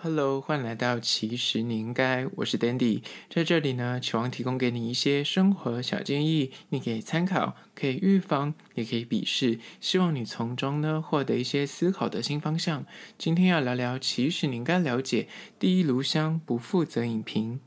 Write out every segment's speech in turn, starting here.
Hello，欢迎来到其实你应该，我是 Dandy，在这里呢，期望提供给你一些生活小建议，你可以参考，可以预防，也可以鄙视，希望你从中呢获得一些思考的新方向。今天要聊聊其实你应该了解，第一炉香不负责影评。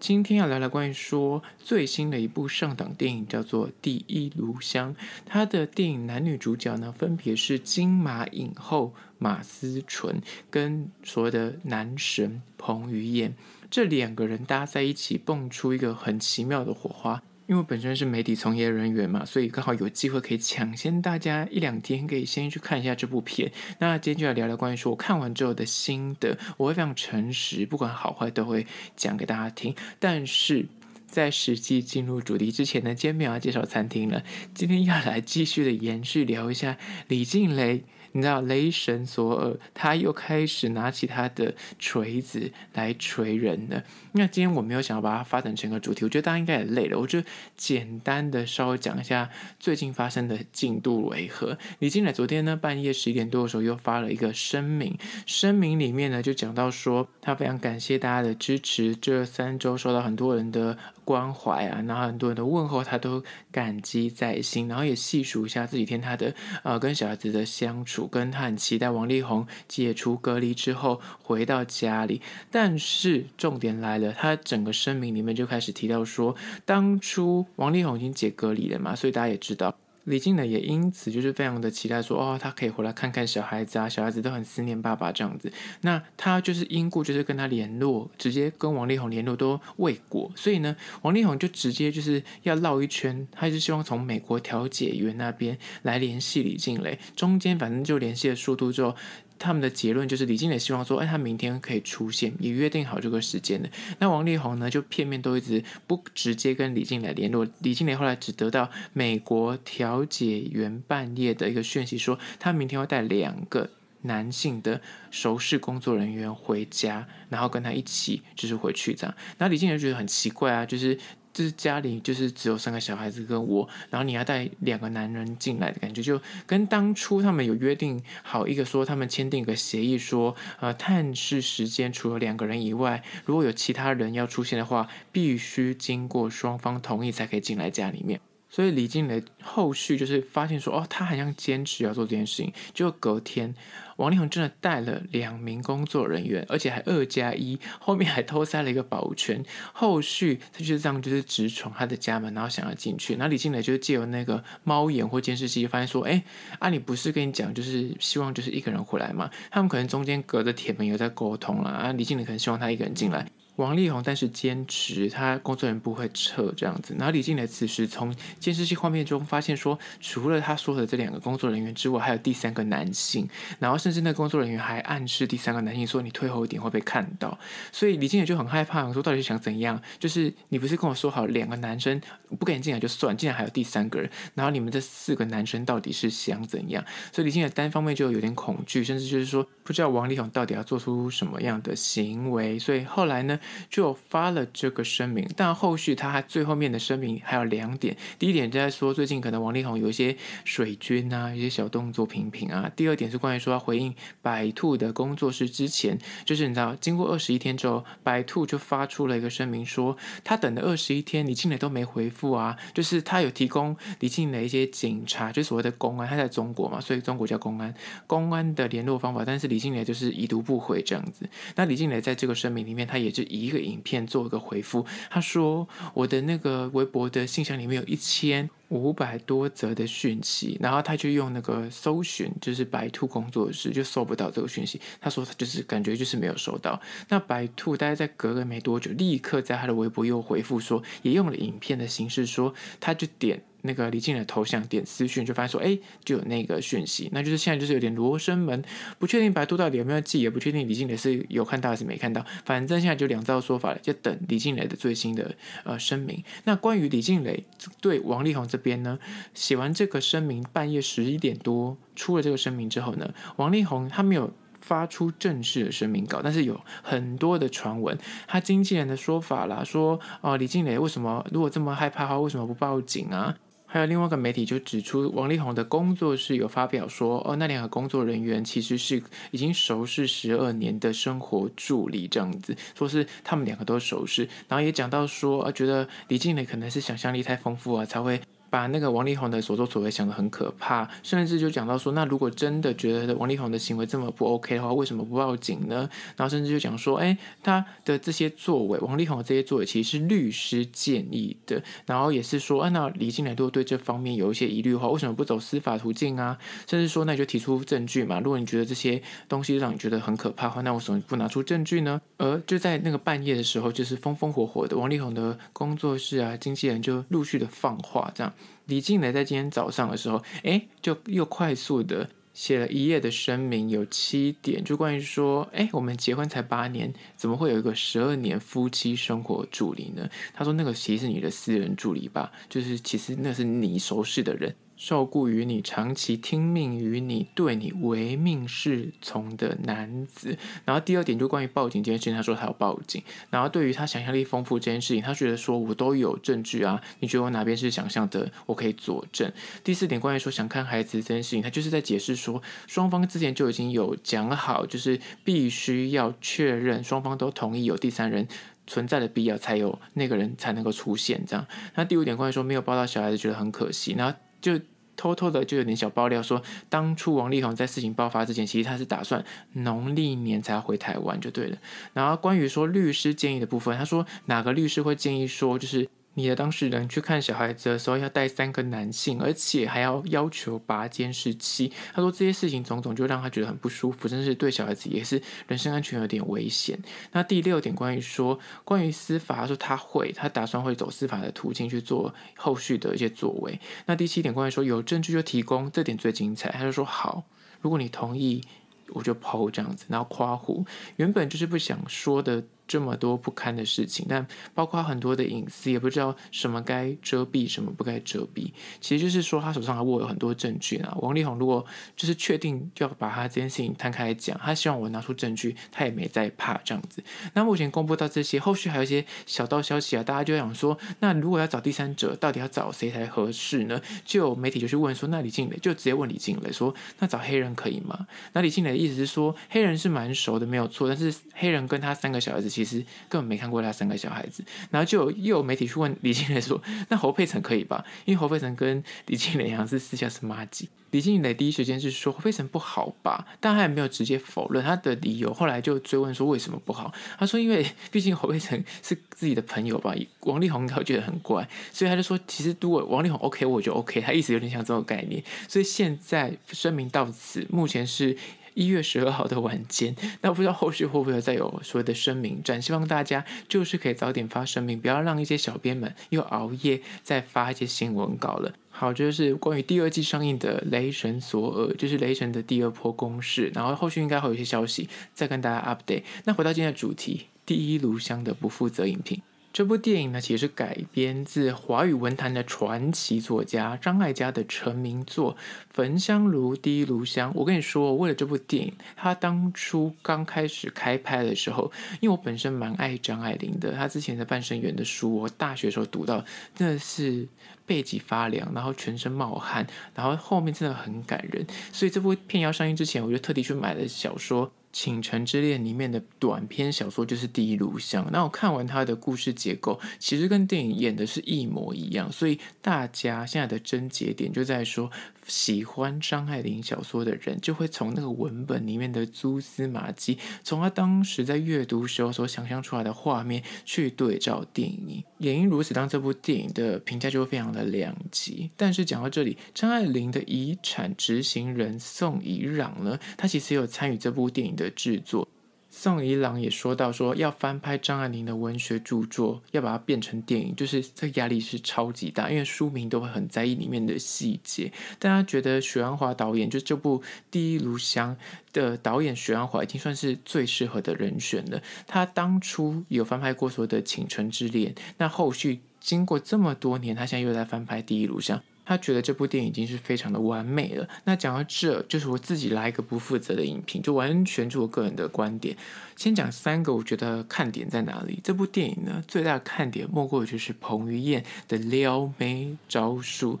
今天要聊聊关于说最新的一部上档电影，叫做《第一炉香》。它的电影男女主角呢，分别是金马影后马思纯跟所谓的男神彭于晏。这两个人搭在一起，蹦出一个很奇妙的火花。因为本身是媒体从业人员嘛，所以刚好有机会可以抢先大家一两天，可以先去看一下这部片。那今天就要聊聊关于说我看完之后的心得，我会非常诚实，不管好坏都会讲给大家听。但是在实际进入主题之前呢，今天没有要介绍餐厅了。今天要来继续的延续聊一下李静蕾。你知道雷神索尔他又开始拿起他的锤子来锤人了。那今天我没有想要把它发展成个主题，我觉得大家应该也累了，我就简单的稍微讲一下最近发生的进度为何。李进来昨天呢半夜十一点多的时候又发了一个声明，声明里面呢就讲到说他非常感谢大家的支持，这三周受到很多人的。关怀啊，然后很多人的问候，他都感激在心，然后也细数一下这几天他的呃跟小孩子的相处，跟他很期待王力宏解除隔离之后回到家里。但是重点来了，他整个声明里面就开始提到说，当初王力宏已经解隔离了嘛，所以大家也知道。李静蕾也因此就是非常的期待，说哦，他可以回来看看小孩子啊，小孩子都很思念爸爸这样子。那他就是因故就是跟他联络，直接跟王力宏联络都未果，所以呢，王力宏就直接就是要绕一圈，他就是希望从美国调解员那边来联系李静蕾，中间反正就联系的速度就。他们的结论就是李静蕾希望说，哎，他明天可以出现，也约定好这个时间的。那王力宏呢，就片面都一直不直接跟李静蕾联络。李静蕾后来只得到美国调解员半夜的一个讯息，说他明天要带两个男性的熟识工作人员回家，然后跟他一起就是回去这样。那李静蕾觉得很奇怪啊，就是。就是家里就是只有三个小孩子跟我，然后你要带两个男人进来的感觉，就跟当初他们有约定好一个说，他们签订一个协议说，呃，探视时间除了两个人以外，如果有其他人要出现的话，必须经过双方同意才可以进来家里面。所以李金雷后续就是发现说，哦，他好像坚持要做这件事情。就隔天，王力宏真的带了两名工作人员，而且还二加一，后面还偷塞了一个保全。后续他就是这样，就是直闯他的家门，然后想要进去。然后李金雷就借由那个猫眼或监视器发现说，哎，啊，你不是跟你讲，就是希望就是一个人回来嘛？他们可能中间隔着铁门有在沟通了啊，李金雷可能希望他一个人进来。王力宏但是坚持他工作人员不会撤这样子，然后李静蕾此时从监视器画面中发现说，除了他说的这两个工作人员之外，还有第三个男性，然后甚至那个工作人员还暗示第三个男性说你退后一点会被看到，所以李静也就很害怕，说到底是想怎样？就是你不是跟我说好两个男生不敢你进来就算，竟然还有第三个人，然后你们这四个男生到底是想怎样？所以李静也单方面就有点恐惧，甚至就是说不知道王力宏到底要做出什么样的行为，所以后来呢？就发了这个声明，但后续他还最后面的声明还有两点。第一点就在说，最近可能王力宏有一些水军啊，一些小动作频频啊。第二点是关于说要回应白兔的工作室之前，就是你知道，经过二十一天之后，白兔就发出了一个声明，说他等了二十一天，李庆蕾都没回复啊。就是他有提供李庆蕾一些警察，就所谓的公安，他在中国嘛，所以中国叫公安，公安的联络方法。但是李庆蕾就是已读不回这样子。那李庆蕾在这个声明里面，他也是。一个影片做一个回复，他说我的那个微博的信箱里面有一千。五百多则的讯息，然后他就用那个搜寻，就是白兔工作室就搜不到这个讯息。他说他就是感觉就是没有收到。那白兔大概在隔了没多久，立刻在他的微博又回复说，也用了影片的形式说，他就点那个李静雷的头像，点私讯就发现说，哎，就有那个讯息。那就是现在就是有点罗生门，不确定白兔到底有没有记，也不确定李静蕾是有看到还是没看到。反正现在就两道说法了，就等李静蕾的最新的呃声明。那关于李静蕾对王力宏这。边呢？写完这个声明，半夜十一点多出了这个声明之后呢，王力宏他没有发出正式的声明稿，但是有很多的传闻。他经纪人的说法啦，说哦，李静蕾为什么如果这么害怕的话，为什么不报警啊？还有另外一个媒体就指出，王力宏的工作室有发表说，哦，那两个工作人员其实是已经熟识十二年的生活助理，这样子，说是他们两个都熟识，然后也讲到说，啊，觉得李静蕾可能是想象力太丰富啊，才会。把那个王力宏的所作所为想得很可怕，甚至就讲到说，那如果真的觉得王力宏的行为这么不 OK 的话，为什么不报警呢？然后甚至就讲说，哎，他的这些作为，王力宏这些作为其实是律师建议的，然后也是说，啊，那李静如都对这方面有一些疑虑的话，为什么不走司法途径啊？甚至说，那你就提出证据嘛，如果你觉得这些东西让你觉得很可怕的话，那为什么不拿出证据呢？而就在那个半夜的时候，就是风风火火的王力宏的工作室啊，经纪人就陆续的放话这样。李静蕾在今天早上的时候，哎，就又快速的写了一页的声明，有七点，就关于说，哎，我们结婚才八年，怎么会有一个十二年夫妻生活助理呢？他说，那个其实是你的私人助理吧，就是其实那是你熟识的人。受雇于你，长期听命于你，对你唯命是从的男子。然后第二点就关于报警这件事情，他说他要报警。然后对于他想象力丰富这件事情，他觉得说我都有证据啊，你觉得我哪边是想象的，我可以佐证。第四点关于说想看孩子这件事情，他就是在解释说双方之前就已经有讲好，就是必须要确认双方都同意有第三人存在的必要，才有那个人才能够出现这样。那第五点关于说没有抱到小孩子觉得很可惜，那就偷偷的就有点小爆料，说当初王力宏在事情爆发之前，其实他是打算农历年才回台湾就对了。然后关于说律师建议的部分，他说哪个律师会建议说就是。你的当事人去看小孩子的时候，要带三个男性，而且还要要求拔监视器。他说这些事情种种就让他觉得很不舒服，真是对小孩子也是人身安全有点危险。那第六点关于说关于司法，他说他会，他打算会走司法的途径去做后续的一些作为。那第七点关于说有证据就提供，这点最精彩。他就说好，如果你同意，我就抛这样子，然后夸胡原本就是不想说的。这么多不堪的事情，但包括很多的隐私，也不知道什么该遮蔽，什么不该遮蔽。其实就是说，他手上还握有很多证据啊。王力宏如果就是确定要把他这件事情摊开来讲，他希望我拿出证据，他也没在怕这样子。那目前公布到这些，后续还有一些小道消息啊，大家就想说，那如果要找第三者，到底要找谁才合适呢？就有媒体就去问说，那李静蕾就直接问李静蕾说，那找黑人可以吗？那李静蕾的意思是说，黑人是蛮熟的，没有错，但是黑人跟他三个小孩子。其实根本没看过他生个小孩子，然后就又有媒体去问李金磊说：“ 那侯佩岑可以吧？因为侯佩岑跟李金磊好像是私下是妈鸡。”李金磊第一时间是说：“侯佩岑不好吧？”但他也没有直接否认他的理由。后来就追问说：“为什么不好？”他说：“因为毕竟侯佩岑是自己的朋友吧？王力宏他觉得很怪，所以他就说：‘其实如果王力宏 OK，我就 OK。’他一直有点像这种概念。所以现在声明到此，目前是。”一月十二号的晚间，那不知道后续会不会再有所谓的声明？展，希望大家就是可以早点发声明，不要让一些小编们又熬夜再发一些新闻稿了。好，这就是关于第二季上映的《雷神索尔》，就是雷神的第二波攻势。然后后续应该会有一些消息再跟大家 update。那回到今天的主题，第一炉香的不负责影评。这部电影呢，其实是改编自华语文坛的传奇作家张艾嘉的成名作《焚香炉滴炉香》。我跟你说，为了这部电影，他当初刚开始开拍的时候，因为我本身蛮爱张爱玲的，她之前的《半生缘》的书，我大学时候读到，真的是背脊发凉，然后全身冒汗，然后后面真的很感人。所以这部片要上映之前，我就特地去买了小说。《倾城之恋》里面的短篇小说就是第一炉香》。那我看完它的故事结构，其实跟电影演的是一模一样。所以大家现在的争节点就在说。喜欢张爱玲小说的人，就会从那个文本里面的蛛丝马迹，从他当时在阅读时候所想象出来的画面去对照电影。也因如此，当这部电影的评价就非常的两极。但是讲到这里，张爱玲的遗产执行人宋怡嚷呢，他其实有参与这部电影的制作。宋怡朗也说到，说要翻拍张爱玲的文学著作，要把它变成电影，就是这压力是超级大，因为书名都会很在意里面的细节。大家觉得许鞍华导演，就这部《第一炉香》的导演许鞍华，已经算是最适合的人选了。他当初有翻拍过所谓的《倾城之恋》，那后续经过这么多年，他现在又在翻拍《第一炉香》。他觉得这部电影已经是非常的完美了。那讲到这，就是我自己来一个不负责的影评，就完全是我个人的观点。先讲三个，我觉得看点在哪里？这部电影呢，最大的看点，莫过于就是彭于晏的撩妹招数。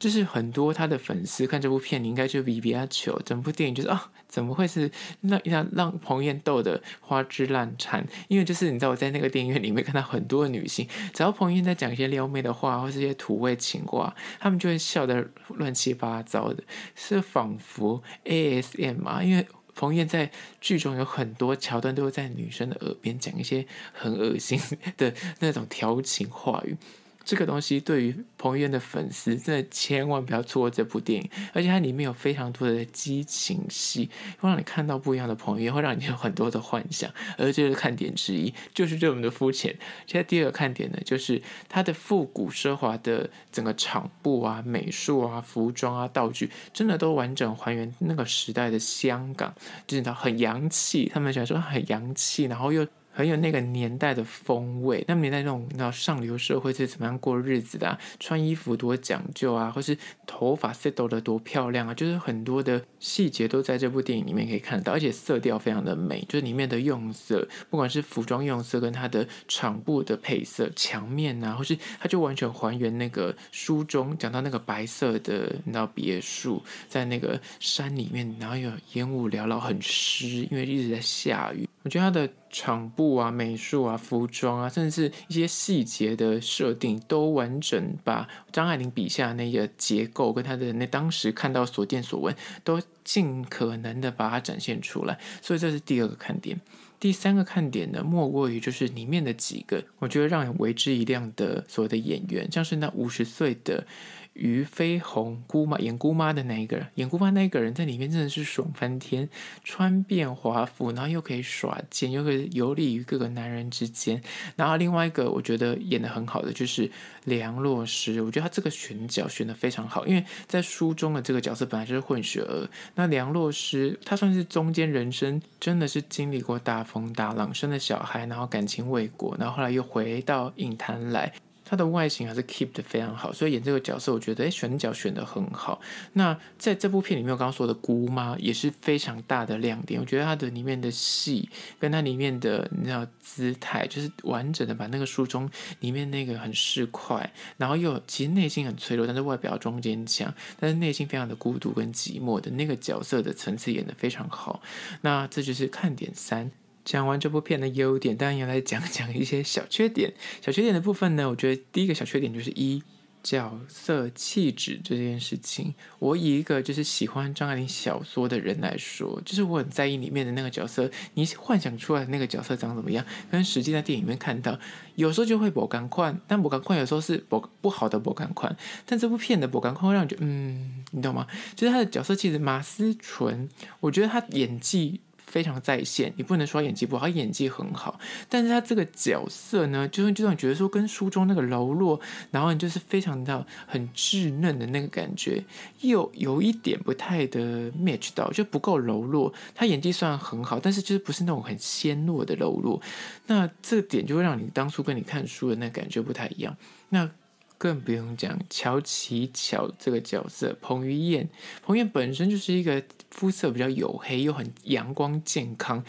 就是很多他的粉丝看这部片，你应该就比比较求，整部电影就是啊，怎么会是那让让彭于晏逗的花枝乱颤？因为就是你知道我在那个电影院里面看到很多女性，只要彭于晏在讲一些撩妹的话或是一些土味情话，他们就会笑得乱七八糟的，是仿佛 A S M 啊，因为彭于晏在剧中有很多桥段都会在女生的耳边讲一些很恶心的那种调情话语。这个东西对于彭于晏的粉丝，真的千万不要错过这部电影。而且它里面有非常多的激情戏，会让你看到不一样的彭于晏，会让你有很多的幻想，而这是看点之一，就是这么的肤浅。现在第二个看点呢，就是它的复古奢华的整个场布啊、美术啊、服装啊、道具，真的都完整还原那个时代的香港，是它很洋气。他们喜欢说很洋气，然后又。很有那个年代的风味，那年代那种那上流社会是怎么样过日子的？穿衣服多讲究啊，或是头发 set 的多漂亮啊，就是很多的细节都在这部电影里面可以看到，而且色调非常的美，就是里面的用色，不管是服装用色跟它的场布的配色、墙面啊，或是它就完全还原那个书中讲到那个白色的那别墅，在那个山里面，然后有烟雾缭绕，很湿，因为一直在下雨。我觉得他的场布啊、美术啊、服装啊，甚至是一些细节的设定，都完整把张爱玲笔下那个结构跟她的那当时看到所见所闻，都尽可能的把它展现出来。所以这是第二个看点。第三个看点呢，莫过于就是里面的几个，我觉得让人为之一亮的所谓的演员，像是那五十岁的。于飞鸿姑妈演姑妈的那一个人，演姑妈那一个人在里面真的是爽翻天，穿遍华服，然后又可以耍剑，又可以游历于各个男人之间。然后另外一个我觉得演的很好的就是梁洛施，我觉得他这个选角选得非常好，因为在书中的这个角色本来就是混血儿，那梁洛施他算是中间人生真的是经历过大风大浪生的小孩，然后感情未果，然后后来又回到影坛来。它的外形还是 keep 的非常好，所以演这个角色，我觉得诶，选角选的很好。那在这部片里面，我刚刚说的姑妈也是非常大的亮点。我觉得她的里面的戏，跟她里面的你知道姿态，就是完整的把那个书中里面那个很市侩，然后又其实内心很脆弱，但是外表装坚强，但是内心非常的孤独跟寂寞的那个角色的层次演的非常好。那这就是看点三。讲完这部片的优点，当然也来讲讲一些小缺点。小缺点的部分呢，我觉得第一个小缺点就是一角色气质这件事情。我以一个就是喜欢张爱玲小说的人来说，就是我很在意里面的那个角色，你幻想出来的那个角色长怎么样，跟实际在电影里面看到，有时候就会不感看，但不感看有时候是不不好的不感看。但这部片的不感看会让你觉得，嗯，你懂吗？就是他的角色气质，马思纯，我觉得他演技。非常在线，你不能说演技不好，演技很好。但是他这个角色呢，就是就让你觉得说跟书中那个柔弱，然后就是非常的很稚嫩的那个感觉，又有一点不太的 match 到，就不够柔弱。他演技虽然很好，但是就是不是那种很纤弱的柔弱。那这点就会让你当初跟你看书的那感觉不太一样。那更不用讲乔琪乔这个角色，彭于晏，彭于晏本身就是一个。肤色比较黝黑，又很阳光健康。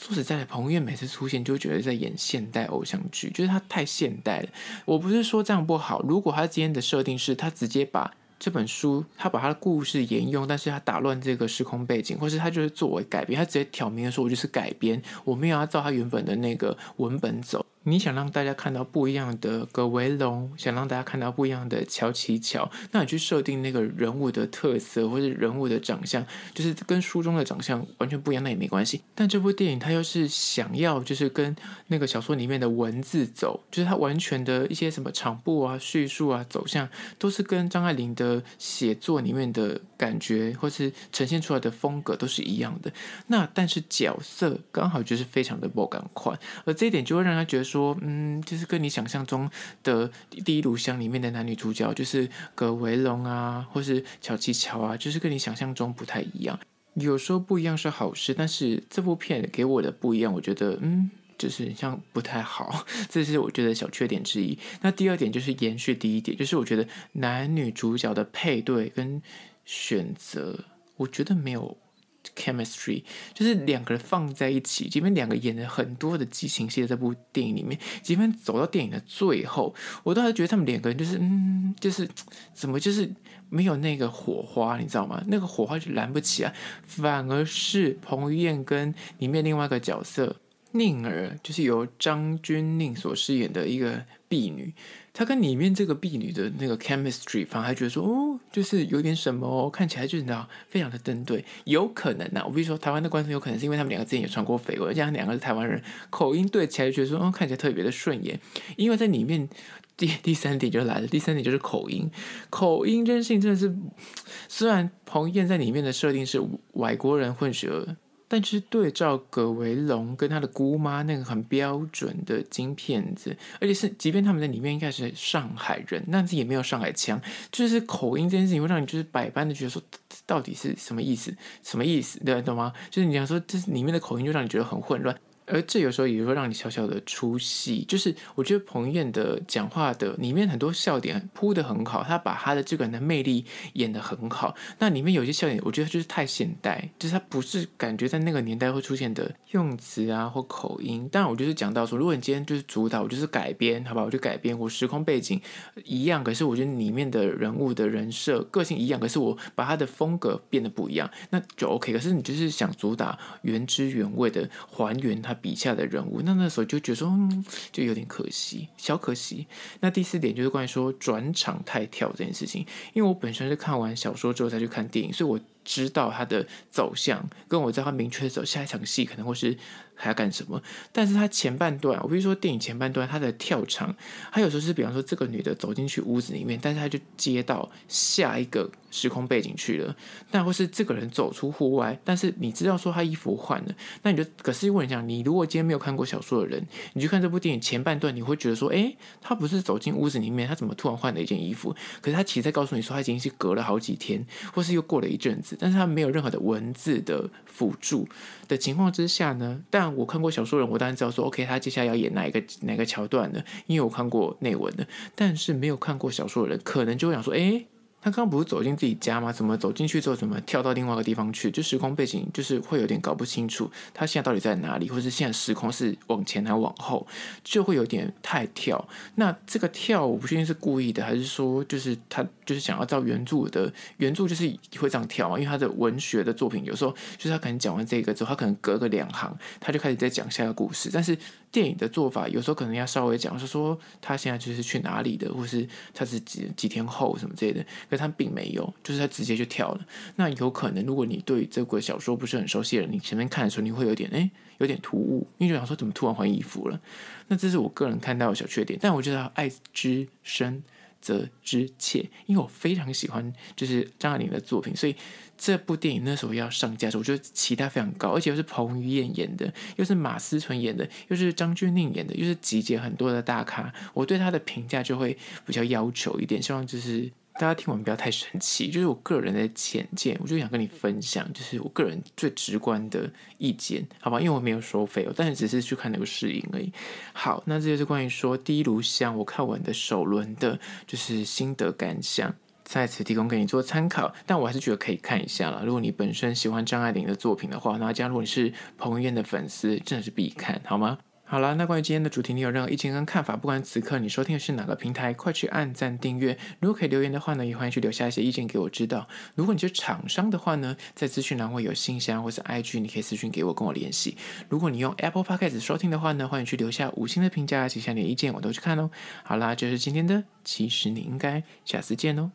说实在的，彭于晏每次出现就觉得在演现代偶像剧，就是他太现代了。我不是说这样不好。如果他今天的设定是他直接把这本书，他把他的故事沿用，但是他打乱这个时空背景，或是他就是作为改编，他直接挑明的说，我就是改编，我没有要照他原本的那个文本走。你想让大家看到不一样的葛维龙，想让大家看到不一样的乔奇乔，那你去设定那个人物的特色或者人物的长相，就是跟书中的长相完全不一样，那也没关系。但这部电影它又是想要就是跟那个小说里面的文字走，就是它完全的一些什么场部啊、叙述啊、走向，都是跟张爱玲的写作里面的感觉或是呈现出来的风格都是一样的。那但是角色刚好就是非常的不感快，而这一点就会让他觉得。说嗯，就是跟你想象中的《第一炉香》里面的男女主角，就是葛维龙啊，或是小七巧啊，就是跟你想象中不太一样。有时候不一样是好事，但是这部片给我的不一样，我觉得嗯，就是像不太好，这是我觉得小缺点之一。那第二点就是延续第一点，就是我觉得男女主角的配对跟选择，我觉得没有。chemistry 就是两个人放在一起，即便两个演了很多的激情戏，在这部电影里面，即便走到电影的最后，我倒觉得他们两个人就是嗯，就是怎么就是没有那个火花，你知道吗？那个火花就燃不起来，反而是彭于晏跟里面另外一个角色宁儿，就是由张钧甯所饰演的一个婢女。他跟里面这个婢女的那个 chemistry 反而觉得说，哦，就是有点什么哦，看起来就是非常的登对，有可能啊。我跟你说台湾的观众有可能是因为他们两个之前也传过绯闻，加上两个是台湾人，口音对起来觉得说，哦，看起来特别的顺眼。因为在里面 第第三点就来了，第三点就是口音，口音这件事情真的是，虽然彭于晏在里面的设定是外国人混血儿。但其是对照葛维龙跟他的姑妈那个很标准的金片子，而且是即便他们在里面应该是上海人，但是也没有上海腔，就是口音这件事情会让你就是百般的觉得说到底是什么意思？什么意思？对，懂吗？就是你讲说这里面的口音，就让你觉得很混乱。而这有时候也会让你小小的出戏，就是我觉得彭于晏的讲话的里面很多笑点铺的很好，他把他的这个人的魅力演的很好。那里面有些笑点，我觉得就是太现代，就是他不是感觉在那个年代会出现的用词啊或口音。但我就是讲到说，如果你今天就是主导，我就是改编，好吧，我就改编，我时空背景一样，可是我觉得里面的人物的人设、个性一样，可是我把他的风格变得不一样，那就 OK。可是你就是想主打原汁原味的还原他。笔下的人物，那那时候就觉得说，就有点可惜，小可惜。那第四点就是关于说转场太跳这件事情，因为我本身是看完小说之后再去看电影，所以我知道它的走向，跟我知道它明确的走下一场戏可能会是。还要干什么？但是他前半段，我必须说电影前半段，他的跳场，他有时候是比方说这个女的走进去屋子里面，但是他就接到下一个时空背景去了。那或是这个人走出户外，但是你知道说他衣服换了，那你就可是问一下，你如果今天没有看过小说的人，你就看这部电影前半段，你会觉得说，哎，他不是走进屋子里面，他怎么突然换了一件衣服？可是他其实在告诉你说，他已经是隔了好几天，或是又过了一阵子，但是他没有任何的文字的辅助。的情况之下呢，但我看过小说人，我当然知道说，OK，他接下来要演哪一个哪个桥段呢？因为我看过内文的，但是没有看过小说人，可能就会想说，哎。他刚刚不是走进自己家吗？怎么走进去之后，怎么跳到另外一个地方去？就时空背景就是会有点搞不清楚，他现在到底在哪里，或者现在时空是往前还往后，就会有点太跳。那这个跳，我不确定是故意的，还是说就是他就是想要照原著的原著，就是会这样跳。因为他的文学的作品有时候就是他可能讲完这个之后，他可能隔个两行，他就开始在讲下一个故事，但是。电影的做法有时候可能要稍微讲，是说他现在就是去哪里的，或是他是几几天后什么之类的。是他并没有，就是他直接就跳了。那有可能，如果你对这个小说不是很熟悉了，你前面看的时候你会有点诶，有点突兀，你就想说怎么突然换衣服了？那这是我个人看到的小缺点，但我觉得爱之深。则之切，因为我非常喜欢就是张爱玲的作品，所以这部电影那时候要上架时，我觉得期待非常高。而且又是彭于晏演的，又是马思纯演的，又是张钧甯演的，又是集结很多的大咖，我对他的评价就会比较要求一点，希望就是。大家听完不要太生气，就是我个人的浅见，我就想跟你分享，就是我个人最直观的意见，好不好？因为我没有收费，我但是只是去看那个试音而已。好，那这就是关于说第一炉香我看完的首轮的，就是心得感想，在此提供给你做参考。但我还是觉得可以看一下啦。如果你本身喜欢张爱玲的作品的话，那家如果你是彭于晏的粉丝，真的是必看，好吗？好了，那关于今天的主题，你有任何意见跟看法？不管此刻你收听的是哪个平台，快去按赞订阅。如果可以留言的话呢，也欢迎去留下一些意见给我知道。如果你是厂商的话呢，在资讯栏会有信箱或是 IG，你可以私讯给我跟我联系。如果你用 Apple Podcast 收听的话呢，欢迎去留下五星的评价及下列意见，我都去看哦。好啦，这是今天的，其实你应该下次见哦。